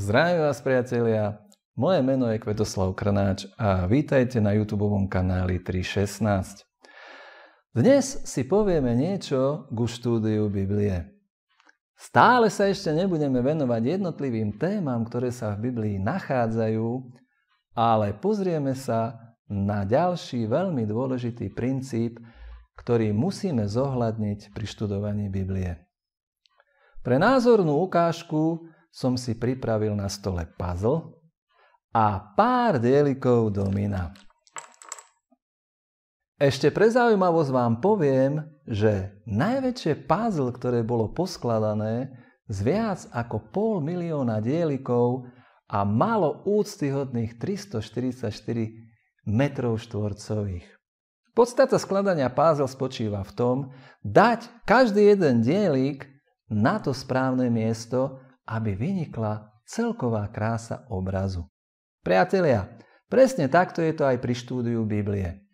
Zdravím vás priatelia, moje meno je Kvetoslav Krnáč a vítajte na YouTube kanáli 316. Dnes si povieme niečo ku štúdiu Biblie. Stále sa ešte nebudeme venovať jednotlivým témam, ktoré sa v Biblii nachádzajú, ale pozrieme sa na ďalší veľmi dôležitý princíp, ktorý musíme zohľadniť pri študovaní Biblie. Pre názornú ukážku som si pripravil na stole puzzle a pár dielikov domina. Ešte pre zaujímavosť vám poviem, že najväčšie puzzle, ktoré bolo poskladané z viac ako pol milióna dielikov a malo úctyhodných 344 metrov štvorcových. Podstata skladania puzzle spočíva v tom, dať každý jeden dielik na to správne miesto aby vynikla celková krása obrazu. Priatelia, presne takto je to aj pri štúdiu Biblie.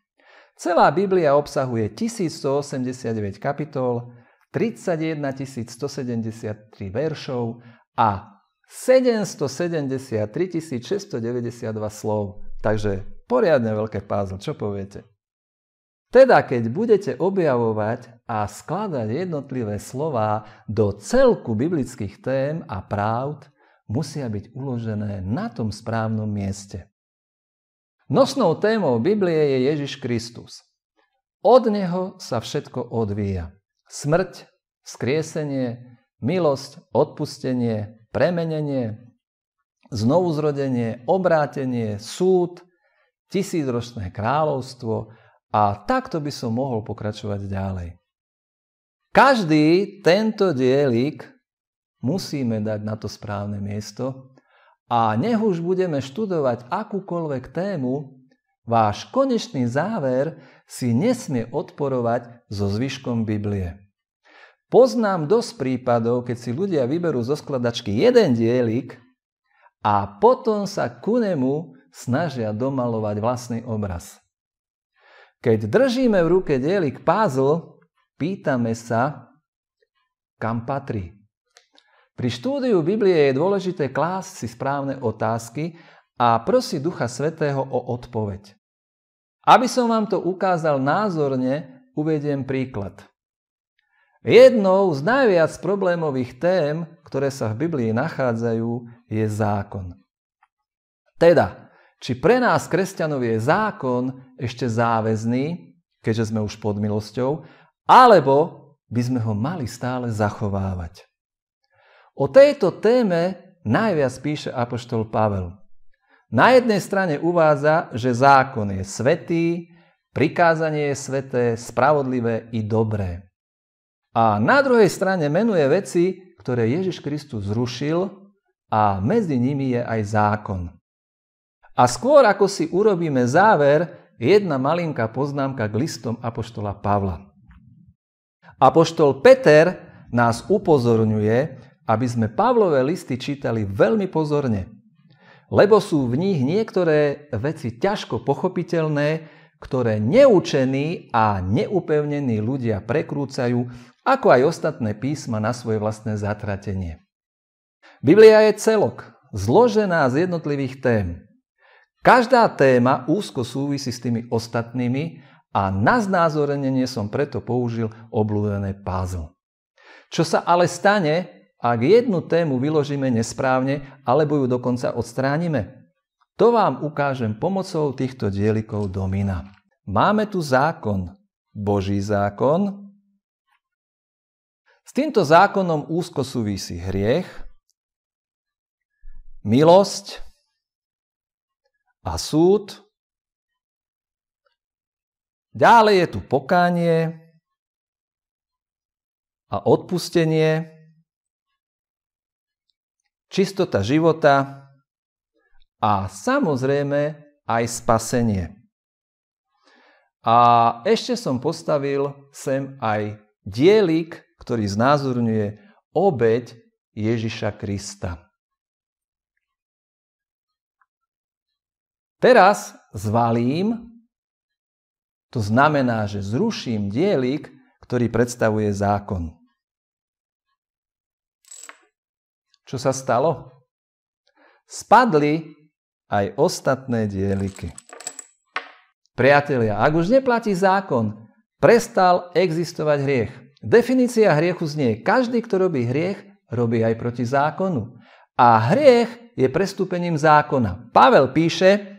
Celá Biblia obsahuje 1189 kapitol, 31 173 veršov a 773 692 slov. Takže poriadne veľké puzzle, čo poviete? Teda keď budete objavovať a skladať jednotlivé slova do celku biblických tém a právd musia byť uložené na tom správnom mieste. Nosnou témou Biblie je Ježiš Kristus. Od Neho sa všetko odvíja. Smrť, skriesenie, milosť, odpustenie, premenenie, znovuzrodenie, obrátenie, súd, tisícročné kráľovstvo a takto by som mohol pokračovať ďalej. Každý tento dielik musíme dať na to správne miesto a nech už budeme študovať akúkoľvek tému, váš konečný záver si nesmie odporovať so zvyškom Biblie. Poznám dosť prípadov, keď si ľudia vyberú zo skladačky jeden dielik a potom sa ku nemu snažia domalovať vlastný obraz. Keď držíme v ruke dielik puzzle, pýtame sa, kam patrí. Pri štúdiu Biblie je dôležité klásť si správne otázky a prosiť Ducha Svetého o odpoveď. Aby som vám to ukázal názorne, uvediem príklad. Jednou z najviac problémových tém, ktoré sa v Biblii nachádzajú, je zákon. Teda, či pre nás kresťanov je zákon ešte záväzný, keďže sme už pod milosťou, alebo by sme ho mali stále zachovávať. O tejto téme najviac píše apoštol Pavel. Na jednej strane uvádza, že zákon je svetý, prikázanie je sveté, spravodlivé i dobré. A na druhej strane menuje veci, ktoré Ježiš Kristus zrušil a medzi nimi je aj zákon. A skôr ako si urobíme záver, jedna malinká poznámka k listom apoštola Pavla. Apoštol Peter nás upozorňuje, aby sme Pavlové listy čítali veľmi pozorne, lebo sú v nich niektoré veci ťažko pochopiteľné, ktoré neučení a neupevnení ľudia prekrúcajú, ako aj ostatné písma na svoje vlastné zatratenie. Biblia je celok, zložená z jednotlivých tém. Každá téma úzko súvisí s tými ostatnými a na znázorenie som preto použil obľúbené puzzle. Čo sa ale stane, ak jednu tému vyložíme nesprávne alebo ju dokonca odstránime? To vám ukážem pomocou týchto dielikov domina. Máme tu zákon, Boží zákon. S týmto zákonom úzko súvisí hriech, milosť a súd Ďalej je tu pokánie a odpustenie, čistota života a samozrejme aj spasenie. A ešte som postavil sem aj dielik, ktorý znázorňuje obeď Ježiša Krista. Teraz zvalím to znamená, že zruším dielik, ktorý predstavuje zákon. Čo sa stalo? Spadli aj ostatné dieliky. Priatelia, ak už neplatí zákon, prestal existovať hriech. Definícia hriechu znie, každý, kto robí hriech, robí aj proti zákonu. A hriech je prestúpením zákona. Pavel píše,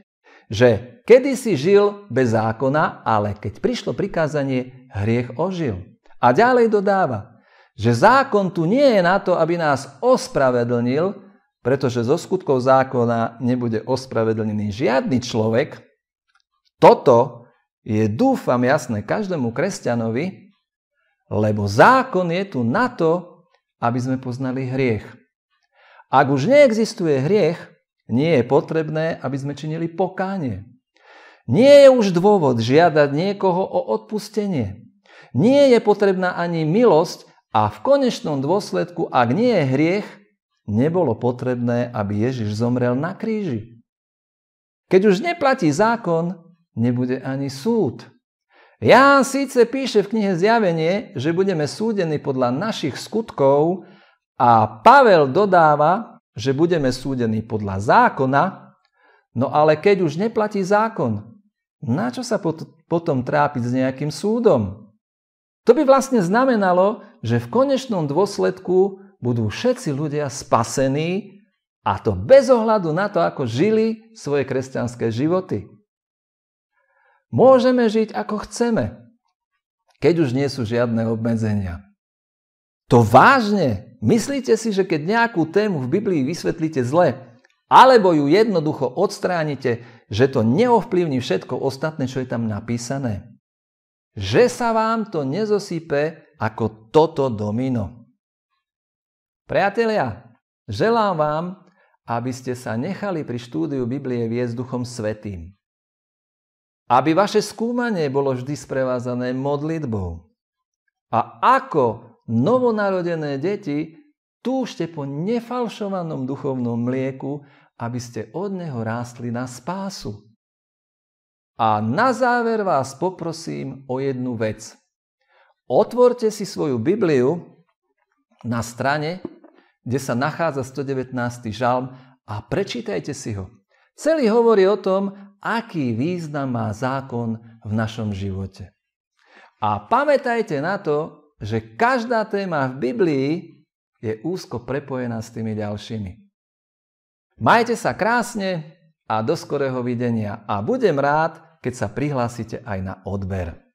že kedy si žil bez zákona, ale keď prišlo prikázanie, hriech ožil. A ďalej dodáva, že zákon tu nie je na to, aby nás ospravedlnil, pretože zo skutkov zákona nebude ospravedlnený žiadny človek. Toto je, dúfam, jasné každému kresťanovi, lebo zákon je tu na to, aby sme poznali hriech. Ak už neexistuje hriech, nie je potrebné, aby sme činili pokánie. Nie je už dôvod žiadať niekoho o odpustenie. Nie je potrebná ani milosť a v konečnom dôsledku, ak nie je hriech, nebolo potrebné, aby Ježiš zomrel na kríži. Keď už neplatí zákon, nebude ani súd. Ja síce píše v knihe Zjavenie, že budeme súdení podľa našich skutkov a Pavel dodáva, že budeme súdení podľa zákona, no ale keď už neplatí zákon, na čo sa pot- potom trápiť s nejakým súdom? To by vlastne znamenalo, že v konečnom dôsledku budú všetci ľudia spasení a to bez ohľadu na to, ako žili svoje kresťanské životy. Môžeme žiť ako chceme, keď už nie sú žiadne obmedzenia. To vážne Myslíte si, že keď nejakú tému v Biblii vysvetlíte zle, alebo ju jednoducho odstránite, že to neovplyvní všetko ostatné, čo je tam napísané? Že sa vám to nezosype ako toto domino. Priatelia, želám vám, aby ste sa nechali pri štúdiu Biblie viesť Duchom Svetým. Aby vaše skúmanie bolo vždy sprevázané modlitbou. A ako novonarodené deti, túžte po nefalšovanom duchovnom mlieku, aby ste od neho rástli na spásu. A na záver vás poprosím o jednu vec. Otvorte si svoju Bibliu na strane, kde sa nachádza 119. žalm a prečítajte si ho. Celý hovorí o tom, aký význam má zákon v našom živote. A pamätajte na to, že každá téma v Biblii je úzko prepojená s tými ďalšími. Majte sa krásne a do skorého videnia a budem rád, keď sa prihlásite aj na odber.